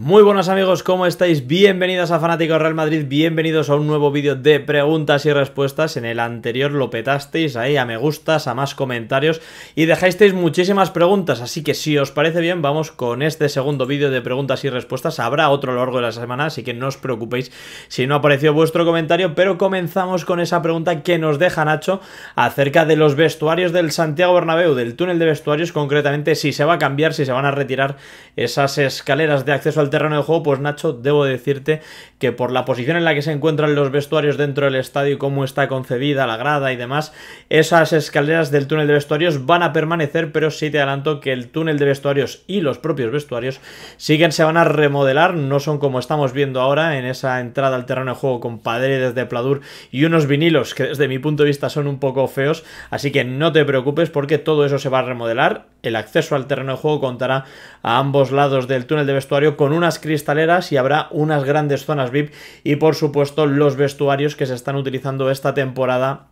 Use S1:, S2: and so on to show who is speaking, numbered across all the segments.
S1: Muy buenos amigos, ¿cómo estáis? Bienvenidos a Fanático Real Madrid, bienvenidos a un nuevo vídeo de preguntas y respuestas. En el anterior lo petasteis ahí a me gustas, a más comentarios y dejasteis muchísimas preguntas, así que si os parece bien vamos con este segundo vídeo de preguntas y respuestas. Habrá otro a lo largo de la semana, así que no os preocupéis si no apareció vuestro comentario, pero comenzamos con esa pregunta que nos deja Nacho acerca de los vestuarios del Santiago Bernabéu, del túnel de vestuarios, concretamente si se va a cambiar, si se van a retirar esas escaleras de acceso al terreno de juego, pues Nacho, debo decirte que por la posición en la que se encuentran los vestuarios dentro del estadio y cómo está concebida la grada y demás, esas escaleras del túnel de vestuarios van a permanecer, pero sí te adelanto que el túnel de vestuarios y los propios vestuarios siguen, se van a remodelar, no son como estamos viendo ahora en esa entrada al terreno de juego con paredes de pladur y unos vinilos que desde mi punto de vista son un poco feos, así que no te preocupes porque todo eso se va a remodelar, el acceso al terreno de juego contará a ambos lados del túnel de vestuario con un unas cristaleras y habrá unas grandes zonas VIP y por supuesto los vestuarios que se están utilizando esta temporada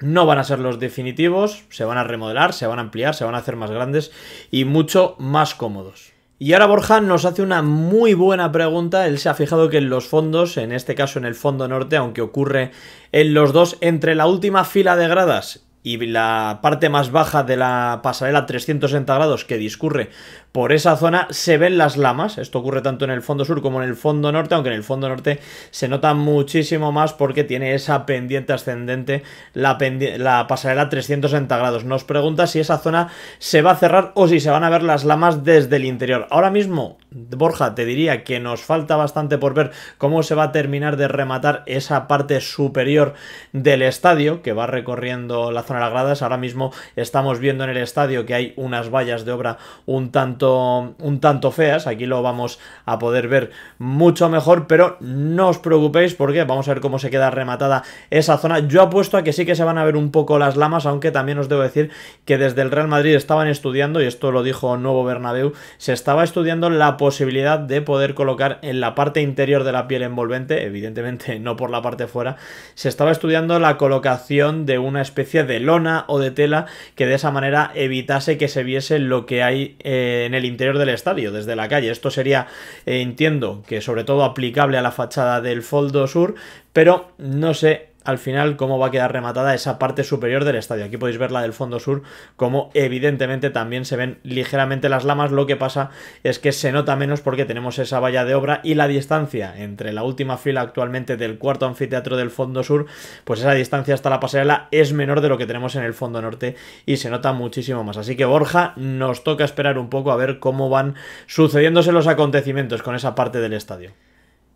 S1: no van a ser los definitivos, se van a remodelar, se van a ampliar, se van a hacer más grandes y mucho más cómodos. Y ahora Borja nos hace una muy buena pregunta. Él se ha fijado que en los fondos, en este caso en el fondo norte, aunque ocurre en los dos, entre la última fila de gradas y la parte más baja de la pasarela 360 grados que discurre por esa zona se ven las lamas. Esto ocurre tanto en el fondo sur como en el fondo norte, aunque en el fondo norte se nota muchísimo más porque tiene esa pendiente ascendente la, pasarela 360 grados. Nos pregunta si esa zona se va a cerrar o si se van a ver las lamas desde el interior. Ahora mismo, Borja, te diría que nos falta bastante por ver cómo se va a terminar de rematar esa parte superior del estadio que va recorriendo la las gradas. Ahora mismo estamos viendo en el estadio que hay unas vallas de obra un tanto, un tanto feas. Aquí lo vamos a poder ver mucho mejor, pero no os preocupéis porque vamos a ver cómo se queda rematada esa zona. Yo apuesto a que sí que se van a ver un poco las lamas, aunque también os debo decir que desde el Real Madrid estaban estudiando, y esto lo dijo Nuevo Bernabéu, se estaba estudiando la posibilidad de poder colocar en la parte interior de la piel envolvente, evidentemente no por la parte fuera, se estaba estudiando la colocación de una especie de lona o de tela que de esa manera evitase que se viese lo que hay eh, en el interior del estadio, desde la calle. Esto sería, eh, entiendo, que sobre todo aplicable a la fachada del Foldo Sur, pero no sé al final cómo va a quedar rematada esa parte superior del estadio. Aquí podéis ver la del fondo sur, como evidentemente también se ven ligeramente las lamas, lo que pasa es que se nota menos porque tenemos esa valla de obra y la distancia entre la última fila actualmente del cuarto anfiteatro del fondo sur, pues esa distancia hasta la pasarela es menor de lo que tenemos en el fondo norte y se nota muchísimo más. Así que Borja, nos toca esperar un poco a ver cómo van sucediéndose los acontecimientos con esa parte del estadio.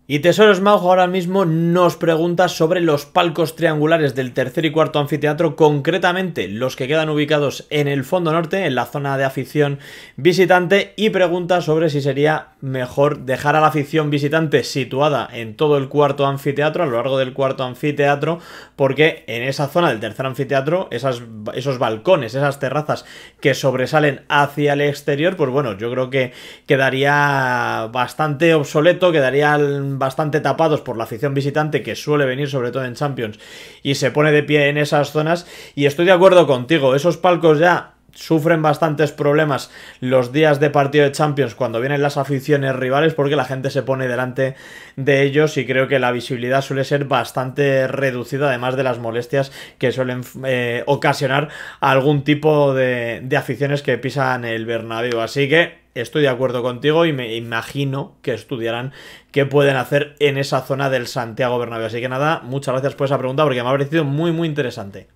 S1: Y Tesoros Maujo ahora mismo nos pregunta sobre los palcos triangulares del tercer y cuarto anfiteatro, concretamente los que quedan ubicados en el fondo norte, en la zona de afición visitante, y pregunta sobre si sería mejor dejar a la afición visitante situada en todo el cuarto anfiteatro, a lo largo del cuarto anfiteatro, porque en esa zona del tercer anfiteatro, esos balcones, esas terrazas que sobresalen hacia el exterior, pues bueno, yo creo que quedaría bastante obsoleto, quedaría bastante tapados por la afición visitante que suele venir sobre todo en Champions y se pone de pie en esas zonas y estoy de acuerdo contigo, esos palcos ya sufren bastantes problemas los días de partido de Champions cuando vienen las aficiones rivales porque la gente se pone delante de ellos y creo que la visibilidad suele ser bastante reducida además de las molestias que suelen eh, ocasionar algún tipo de, de aficiones que pisan el Bernabéu así que estoy de acuerdo contigo y me imagino que estudiarán qué pueden hacer en esa zona del Santiago Bernabéu. Así que nada, muchas gracias por esa pregunta porque me ha parecido muy muy interesante.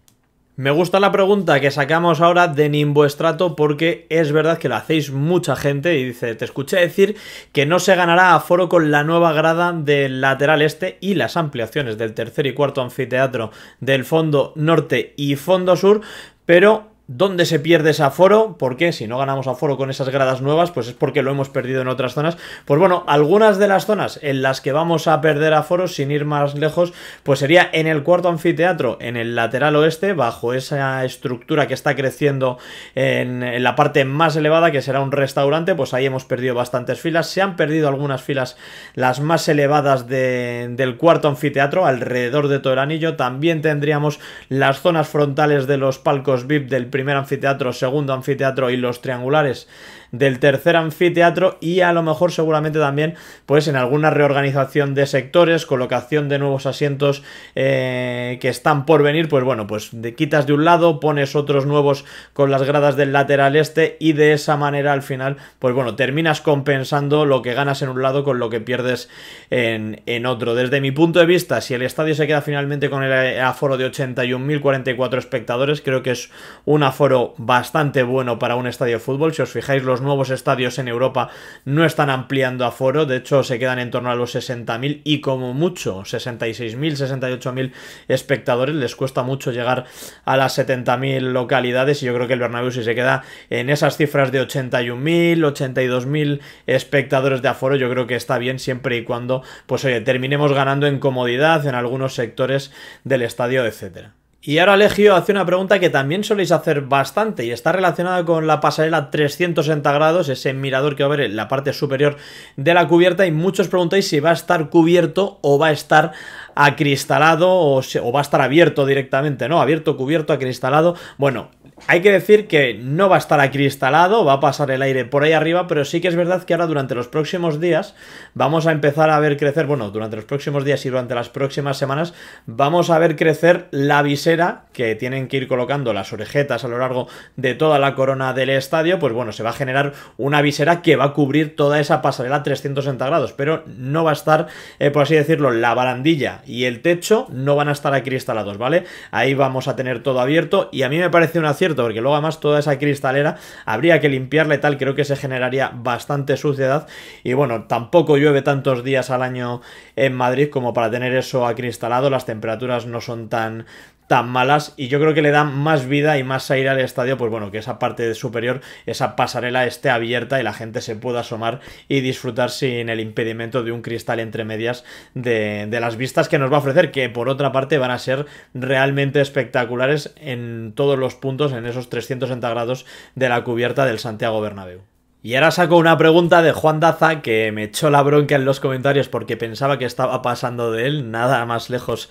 S1: Me gusta la pregunta que sacamos ahora de Estrato porque es verdad que la hacéis mucha gente y dice, te escuché decir que no se ganará a foro con la nueva grada del lateral este y las ampliaciones del tercer y cuarto anfiteatro del fondo norte y fondo sur, pero ¿Dónde se pierde ese aforo? Porque Si no ganamos aforo con esas gradas nuevas, pues es porque lo hemos perdido en otras zonas. Pues bueno, algunas de las zonas en las que vamos a perder aforo, sin ir más lejos, pues sería en el cuarto anfiteatro, en el lateral oeste, bajo esa estructura que está creciendo en, la parte más elevada, que será un restaurante, pues ahí hemos perdido bastantes filas. Se han perdido algunas filas, las más elevadas del cuarto anfiteatro, alrededor de todo el anillo. También tendríamos las zonas frontales de los palcos VIP del primer anfiteatro, segundo anfiteatro y los triangulares del tercer anfiteatro y a lo mejor seguramente también pues en alguna reorganización de sectores, colocación de nuevos asientos eh, que están por venir, pues bueno, pues de, quitas de un lado, pones otros nuevos con las gradas del lateral este y de esa manera al final, pues bueno, terminas compensando lo que ganas en un lado con lo que pierdes en, en otro. Desde mi punto de vista, si el estadio se queda finalmente con el eh, aforo de 81.044 espectadores, creo que es un aforo bastante bueno para un estadio de fútbol. Si os fijáis, los los nuevos estadios en Europa no están ampliando aforo, de hecho se quedan en torno a los 60.000 y como mucho 66.000, 68.000 espectadores, les cuesta mucho llegar a las 70.000 localidades y yo creo que el Bernabéu si se queda en esas cifras de 81.000, 82.000 espectadores de aforo, yo creo que está bien siempre y cuando pues oye, terminemos ganando en comodidad en algunos sectores del estadio, etcétera. Y ahora Legio hace una pregunta que también soléis hacer bastante y está relacionada con la pasarela 360 grados, ese mirador que va a ver en la parte superior de la cubierta y muchos preguntáis si va a estar cubierto o va a estar acristalado o, o va a estar abierto directamente, ¿no? Abierto, cubierto, acristalado. Bueno, hay que decir que no va a estar acristalado, va a pasar el aire por ahí arriba, pero sí que es verdad que ahora durante los próximos días vamos a empezar a ver crecer, bueno, durante los próximos días y durante las próximas semanas vamos a ver crecer la visera que tienen que ir colocando las orejetas a lo largo de toda la corona del estadio, pues bueno, se va a generar una visera que va a cubrir toda esa pasarela 360 grados, pero no va a estar, eh, por así decirlo, la barandilla y el techo no van a estar acristalados, ¿vale? Ahí vamos a tener todo abierto y a mí me parece una ciencia porque luego además toda esa cristalera habría que limpiarla y tal, creo que se generaría bastante suciedad y bueno, tampoco llueve tantos días al año en Madrid como para tener eso acristalado, las temperaturas no son tan tan malas y yo creo que le dan más vida y más aire al estadio, pues bueno, que esa parte superior, esa pasarela esté abierta y la gente se pueda asomar y disfrutar sin el impedimento de un cristal entre medias de, las vistas que nos va a ofrecer, que por otra parte van a ser realmente espectaculares en todos los puntos, en esos 360 grados de la cubierta del Santiago Bernabéu. Y ahora saco una pregunta de Juan Daza que me echó la bronca en los comentarios porque pensaba que estaba pasando de él, nada más lejos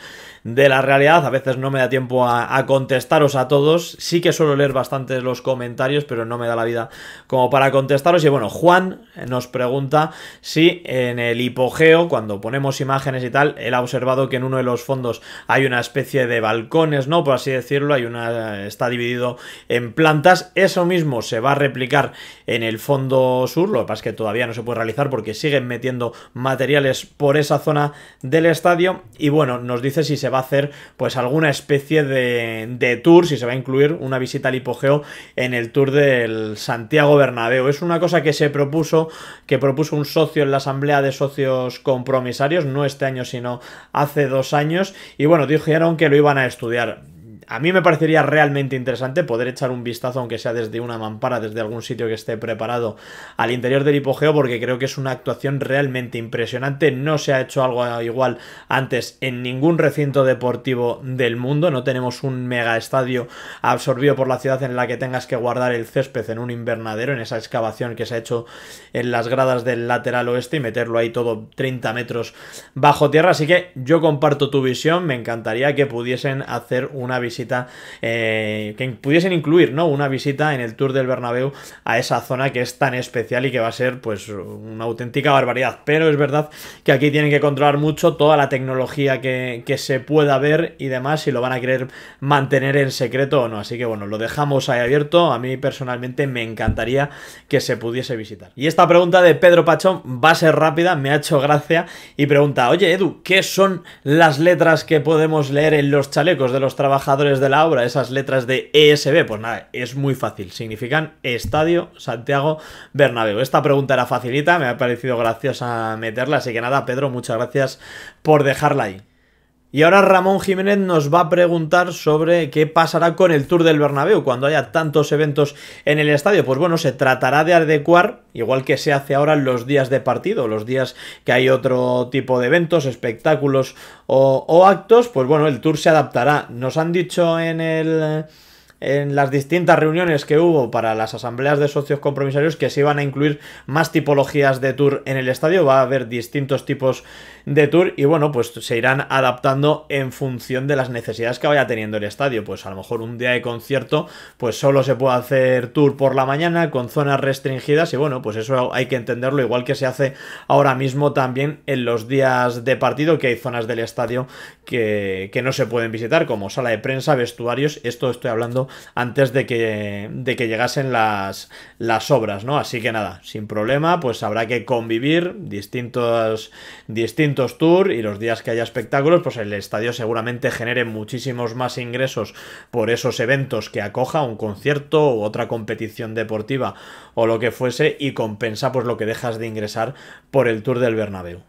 S1: de la realidad. A veces no me da tiempo a, contestaros a todos. Sí que suelo leer bastantes los comentarios, pero no me da la vida como para contestaros. Y bueno, Juan nos pregunta si en el hipogeo, cuando ponemos imágenes y tal, él ha observado que en uno de los fondos hay una especie de balcones, ¿no? Por así decirlo, hay una. está dividido en plantas. Eso mismo se va a replicar en el fondo sur. Lo que pasa es que todavía no se puede realizar porque siguen metiendo materiales por esa zona del estadio. Y bueno, nos dice si se va a hacer pues alguna especie de, de tour, si se va a incluir una visita al hipogeo en el tour del Santiago Bernabéu. Es una cosa que se propuso, que propuso un socio en la Asamblea de Socios Compromisarios, no este año sino hace dos años, y bueno, dijeron que lo iban a estudiar a mí me parecería realmente interesante poder echar un vistazo, aunque sea desde una mampara, desde algún sitio que esté preparado, al interior del hipogeo, porque creo que es una actuación realmente impresionante. No se ha hecho algo igual antes en ningún recinto deportivo del mundo. No tenemos un mega estadio absorbido por la ciudad en la que tengas que guardar el césped en un invernadero, en esa excavación que se ha hecho en las gradas del lateral oeste y meterlo ahí todo 30 metros bajo tierra. Así que yo comparto tu visión. Me encantaría que pudiesen hacer una visita eh, que pudiesen incluir, ¿no? Una visita en el Tour del Bernabéu a esa zona que es tan especial y que va a ser, pues, una auténtica barbaridad. Pero es verdad que aquí tienen que controlar mucho toda la tecnología que, que se pueda ver y demás, si lo van a querer mantener en secreto o no. Así que, bueno, lo dejamos ahí abierto. A mí personalmente me encantaría que se pudiese visitar. Y esta pregunta de Pedro Pachón va a ser rápida, me ha hecho gracia y pregunta, oye Edu, ¿qué son las letras que podemos leer en los chalecos de los trabajadores? de la obra, esas letras de ESB? Pues nada, es muy fácil. Significan Estadio Santiago Bernabéu. Esta pregunta era facilita, me ha parecido graciosa meterla, así que nada, Pedro, muchas gracias por dejarla ahí. Y ahora Ramón Jiménez nos va a preguntar sobre qué pasará con el Tour del Bernabéu cuando haya tantos eventos en el estadio. Pues bueno, se tratará de adecuar, igual que se hace ahora en los días de partido, los días que hay otro tipo de eventos, espectáculos o, actos, pues bueno, el Tour se adaptará. Nos han dicho en el en las distintas reuniones que hubo para las asambleas de socios compromisarios que se iban a incluir más tipologías de tour en el estadio. Va a haber distintos tipos de Tour y bueno, pues se irán adaptando en función de las necesidades que vaya teniendo el estadio. Pues a lo mejor un día de concierto, pues solo se puede hacer Tour por la mañana con zonas restringidas y bueno, pues eso hay que entenderlo igual que se hace ahora mismo también en los días de partido, que hay zonas del estadio que, no se pueden visitar, como sala de prensa, vestuarios, esto estoy hablando antes de que, de que llegasen las, las obras, ¿no? Así que nada, sin problema, pues habrá que convivir distintos, distintos Tour y los días que haya espectáculos, pues el estadio seguramente genere muchísimos más ingresos por esos eventos que acoja, un concierto u otra competición deportiva o lo que fuese, y compensa pues lo que dejas de ingresar por el Tour del Bernabéu.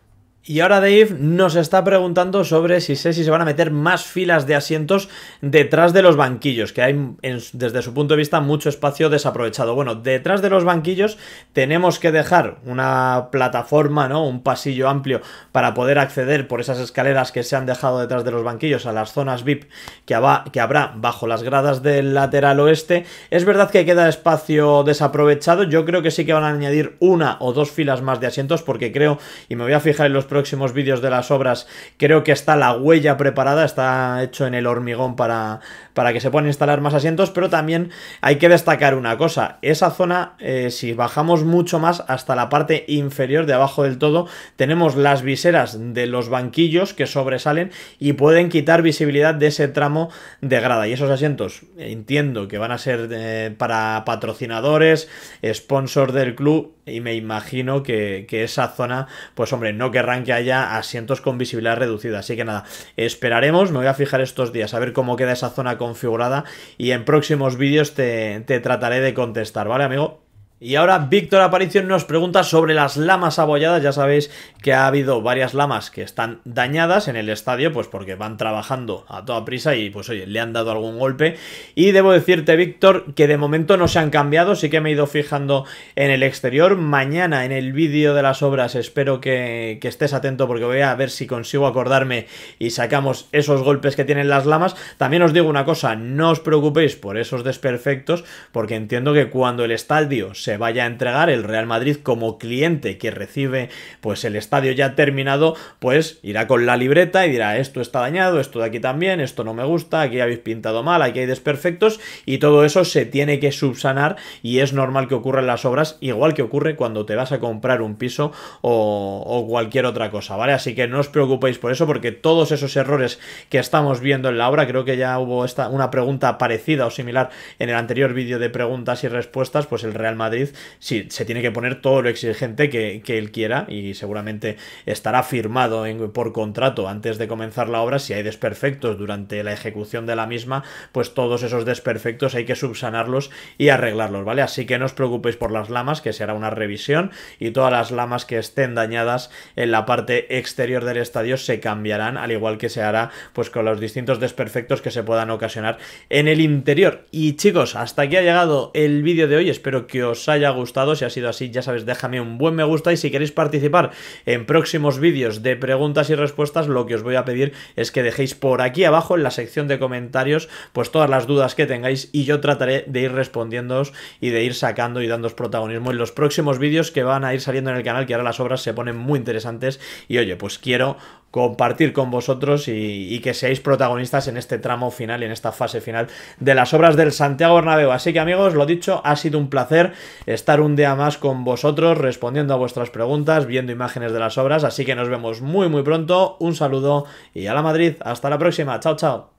S1: Y ahora Dave nos está preguntando sobre si sé si se van a meter más filas de asientos detrás de los banquillos, que hay desde su punto de vista mucho espacio desaprovechado. Bueno, detrás de los banquillos tenemos que dejar una plataforma, ¿no? Un pasillo amplio para poder acceder por esas escaleras que se han dejado detrás de los banquillos a las zonas VIP que, que habrá bajo las gradas del lateral oeste. Es verdad que queda espacio desaprovechado. Yo creo que sí que van a añadir una o dos filas más de asientos porque creo, y me voy a fijar en los próximos vídeos de las obras creo que está la huella preparada, está hecho en el hormigón para, para que se puedan instalar más asientos, pero también hay que destacar una cosa, esa zona, eh, si bajamos mucho más hasta la parte inferior de abajo del todo, tenemos las viseras de los banquillos que sobresalen y pueden quitar visibilidad de ese tramo de grada. Y esos asientos, entiendo que van a ser eh, para patrocinadores, sponsors del club, y me imagino que, que, esa zona, pues hombre, no querrán que haya asientos con visibilidad reducida. Así que nada, esperaremos, me voy a fijar estos días a ver cómo queda esa zona con configurada y en próximos vídeos te, te trataré de contestar, ¿vale amigo? Y ahora Víctor Aparicio nos pregunta sobre las lamas abolladas. Ya sabéis que ha habido varias lamas que están dañadas en el estadio, pues porque van trabajando a toda prisa y pues oye, le han dado algún golpe. Y debo decirte, Víctor, que de momento no se han cambiado, sí que me he ido fijando en el exterior. Mañana en el vídeo de las obras espero que, que estés atento porque voy a ver si consigo acordarme y sacamos esos golpes que tienen las lamas. También os digo una cosa, no os preocupéis por esos desperfectos porque entiendo que cuando el estadio se vaya a entregar el Real Madrid como cliente que recibe pues el estadio ya terminado, pues irá con la libreta y dirá esto está dañado, esto de aquí también, esto no me gusta, aquí habéis pintado mal, aquí hay desperfectos y todo eso se tiene que subsanar y es normal que ocurran las obras igual que ocurre cuando te vas a comprar un piso o, o cualquier otra cosa, ¿vale? Así que no os preocupéis por eso porque todos esos errores que estamos viendo en la obra, creo que ya hubo esta, una pregunta parecida o similar en el anterior vídeo de preguntas y respuestas, pues el Real Madrid si se tiene que poner todo lo exigente que, él quiera y seguramente estará firmado en, por contrato antes de comenzar la obra. Si hay desperfectos durante la ejecución de la misma, pues todos esos desperfectos hay que subsanarlos y arreglarlos, ¿vale? Así que no os preocupéis por las lamas, que se hará una revisión y todas las lamas que estén dañadas en la parte exterior del estadio se cambiarán, al igual que se hará pues con los distintos desperfectos que se puedan ocasionar en el interior. Y chicos, hasta aquí ha llegado el vídeo de hoy, espero que os haya gustado. Si ha sido así, ya sabes, déjame un buen me gusta y si queréis participar en próximos vídeos de preguntas y respuestas, lo que os voy a pedir es que dejéis por aquí abajo en la sección de comentarios pues todas las dudas que tengáis y yo trataré de ir respondiéndoos y de ir sacando y dándos protagonismo en los próximos vídeos que van a ir saliendo en el canal, que ahora las obras se ponen muy interesantes y oye, pues quiero compartir con vosotros y, que seáis protagonistas en este tramo final y en esta fase final de las obras del Santiago Bernabéu. Así que amigos, lo dicho, ha sido un placer estar un día más con vosotros respondiendo a vuestras preguntas, viendo imágenes de las obras, así que nos vemos muy muy pronto. Un saludo y a la Madrid, hasta la próxima. Chao, chao.